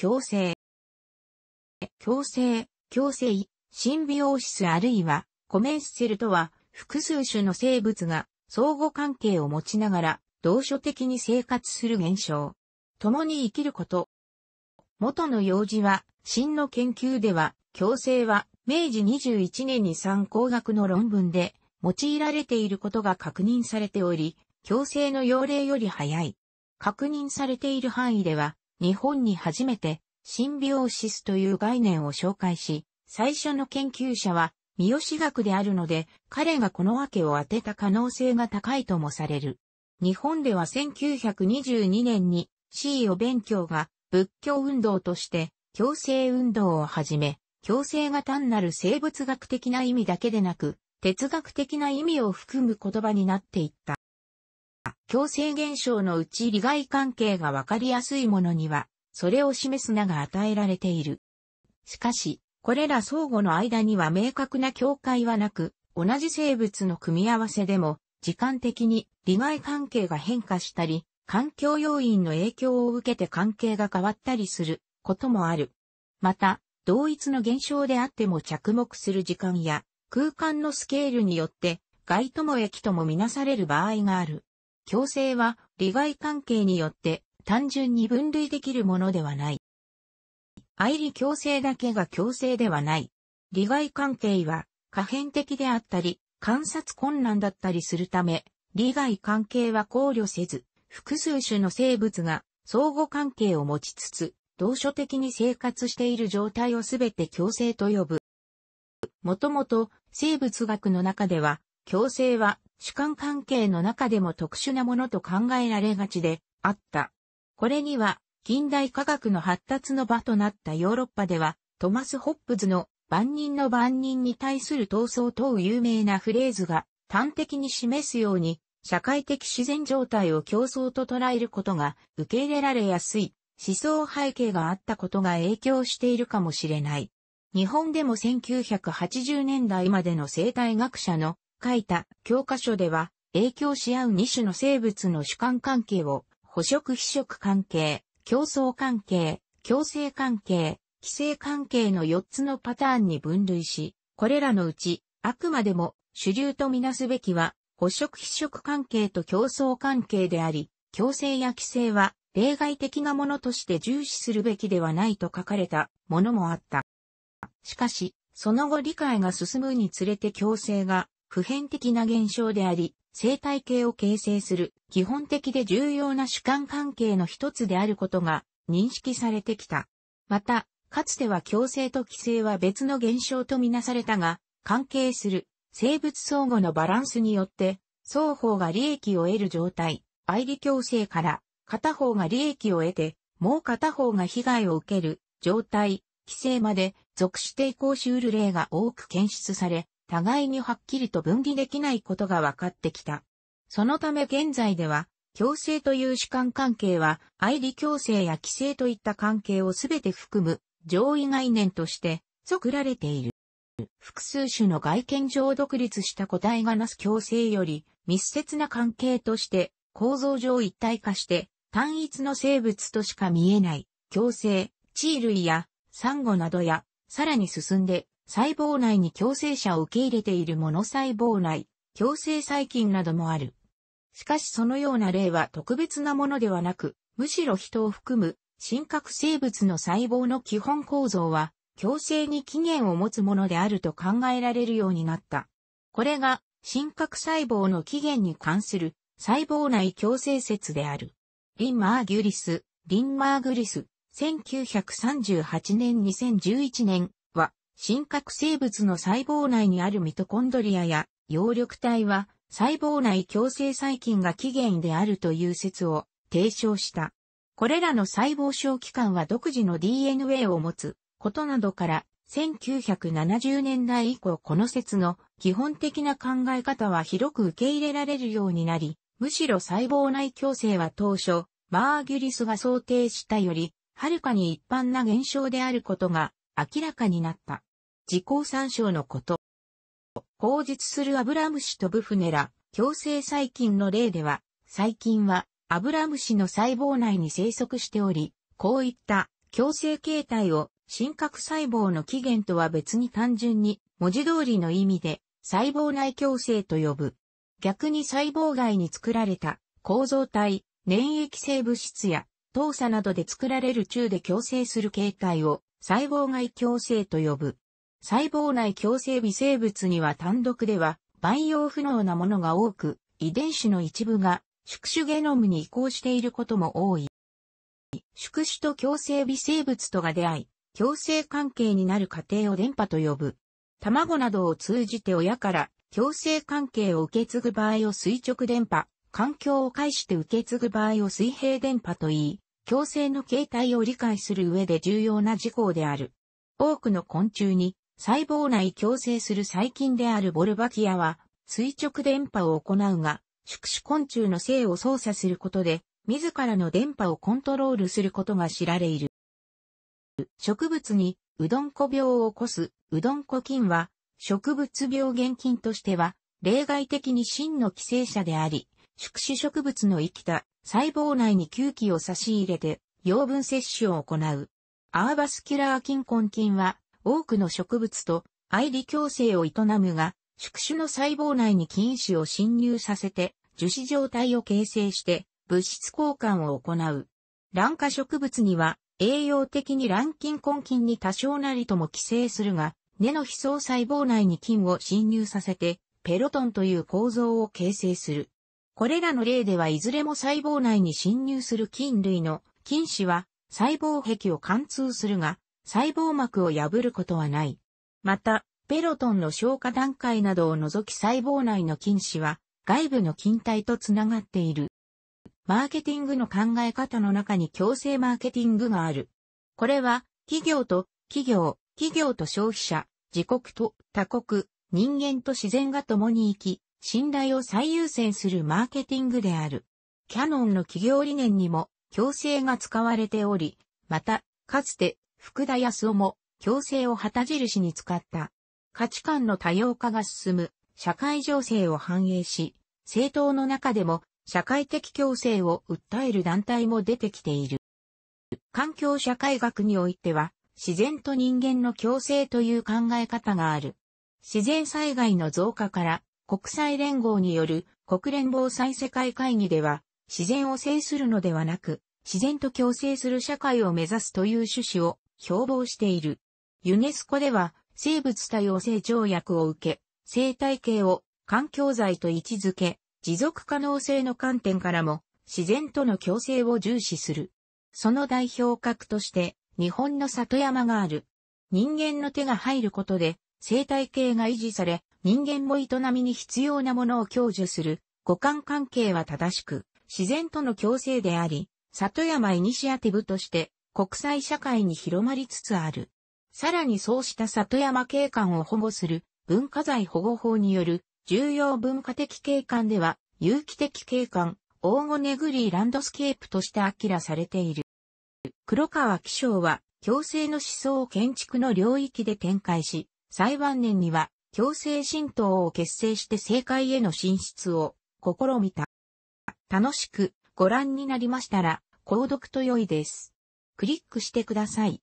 共生。共生、共生、シンビオーシスあるいはコメンセルとは複数種の生物が相互関係を持ちながら同所的に生活する現象。共に生きること。元の用事は、真の研究では、共生は明治21年に参考学の論文で用いられていることが確認されており、共生の要例より早い。確認されている範囲では、日本に初めてシンビオーシスという概念を紹介し、最初の研究者は三好学であるので、彼がこの訳を当てた可能性が高いともされる。日本では1922年に C を勉強が仏教運動として強制運動をはじめ、強制が単なる生物学的な意味だけでなく、哲学的な意味を含む言葉になっていった。強制現象のうち利害関係がわかりやすいものには、それを示す名が与えられている。しかし、これら相互の間には明確な境界はなく、同じ生物の組み合わせでも、時間的に利害関係が変化したり、環境要因の影響を受けて関係が変わったりすることもある。また、同一の現象であっても着目する時間や空間のスケールによって、外とも益ともみなされる場合がある。強制は利害関係によって単純に分類できるものではない。愛理共生だけが強制ではない。利害関係は可変的であったり、観察困難だったりするため、利害関係は考慮せず、複数種の生物が相互関係を持ちつつ、同所的に生活している状態をすべて強制と呼ぶ。もともと生物学の中では、強制は主観関係の中でも特殊なものと考えられがちであった。これには、近代科学の発達の場となったヨーロッパでは、トマス・ホップズの万人の万人に対する闘争等有名なフレーズが端的に示すように、社会的自然状態を競争と捉えることが受け入れられやすい思想背景があったことが影響しているかもしれない。日本でも1980年代までの生態学者の書いた教科書では、影響し合う2種の生物の主観関係を、捕食非食関係、競争関係、共生関係、規制関係の4つのパターンに分類し、これらのうち、あくまでも主流とみなすべきは、捕食非食関係と競争関係であり、共生や規制は例外的なものとして重視するべきではないと書かれたものもあった。しかし、その後理解が進むにつれて共生が普遍的な現象であり、生態系を形成する基本的で重要な主観関係の一つであることが認識されてきた。また、かつては共生と寄生は別の現象とみなされたが、関係する生物相互のバランスによって、双方が利益を得る状態、愛利共生から片方が利益を得て、もう片方が被害を受ける状態、規制まで属して移行しうる例が多く検出され、互いにはっきりと分離できないことが分かってきた。そのため現在では、共生という主観関係は、愛理共生や規制といった関係をすべて含む上位概念として作られている。複数種の外見上独立した個体がなす共生より密接な関係として構造上一体化して単一の生物としか見えない共生、地衣類やサンゴなどやさらに進んで細胞内に共生者を受け入れているモノ細胞内、共生細菌などもある。しかしそのような例は特別なものではなく、むしろ人を含む、真核生物の細胞の基本構造は、共生に起源を持つものであると考えられるようになった。これが、真核細胞の起源に関する、細胞内共生説である。リンマーギュリス、リンマーグリス、1938年2011年、真核生物の細胞内にあるミトコンドリアや葉緑体は細胞内共生細菌が起源であるという説を提唱した。これらの細胞小器官は独自の DNA を持つことなどから1970年代以降この説の基本的な考え方は広く受け入れられるようになり、むしろ細胞内共生は当初、マーギュリスが想定したより、はるかに一般な現象であることが明らかになった。自己参照のこと。法述するアブラムシとブフネラ、共生細菌の例では、細菌はアブラムシの細胞内に生息しており、こういった共生形態を真核細胞の起源とは別に単純に文字通りの意味で細胞内共生と呼ぶ。逆に細胞外に作られた構造体、粘液性物質や糖鎖などで作られる中で共生する形態を細胞外共生と呼ぶ。細胞内共生微生物には単独では培養不能なものが多く、遺伝子の一部が宿主ゲノムに移行していることも多い。宿主と共生微生物とが出会い、共生関係になる過程を電波と呼ぶ。卵などを通じて親から共生関係を受け継ぐ場合を垂直電波、環境を介して受け継ぐ場合を水平電波と言い、共生の形態を理解する上で重要な事項である。多くの昆虫に細胞内共生する細菌であるボルバキアは、垂直電波を行うが、宿主昆虫の性を操作することで、自らの電波をコントロールすることが知られる。植物に、うどんこ病を起こす、うどんこ菌は、植物病原菌としては、例外的に真の寄生者であり、宿主植物の生きた細胞内に吸気を差し入れて、養分摂取を行う。アーバスキュラー菌根菌は、多くの植物と愛理共生を営むが、宿主の細胞内に菌糸を侵入させて、樹脂状態を形成して物質交換を行う。卵化植物には栄養的に卵菌根菌に多少なりとも寄生するが、根の悲層細胞内に菌を侵入させて、ペロトンという構造を形成する。これらの例ではいずれも細胞内に侵入する菌類の菌糸は細胞壁を貫通するが、細胞膜を破ることはない。また、ペロトンの消化段階などを除き細胞内の菌糸は外部の菌体とつながっている。マーケティングの考え方の中に強制マーケティングがある。これは、企業と企業、企業と消費者、自国と他国、人間と自然が共に生き、信頼を最優先するマーケティングである。キャノンの企業理念にも強制が使われており、また、かつて福田康夫も、共生を旗印に使った。価値観の多様化が進む、社会情勢を反映し、政党の中でも、社会的共生を訴える団体も出てきている。環境社会学においては、自然と人間の共生という考え方がある。自然災害の増加から国際連合による国連防災世界会議では自然を制するのではなく自然と共生する社会を目指すという趣旨を標榜している。ユネスコでは、生物多様性条約を受け、生態系を環境財と位置づけ、持続可能性の観点からも、自然との共生を重視する。その代表格として、日本の里山がある。人間の手が入ることで、生態系が維持され、人間も営みに必要なものを享受する、五感関係は正しく、自然との共生であり、里山イニシアティブとして、国際社会に広まりつつある。さらにそうした里山景観を保護する文化財保護法による重要文化的景観では有機的景観、黄金グリーランドスケープとして明らされている。黒川紀章は共生の思想を建築の領域で展開し、最晩年には共生新党を結成して政界への進出を試みた。楽しくご覧になりましたら、購読と良いです。クリックしてください。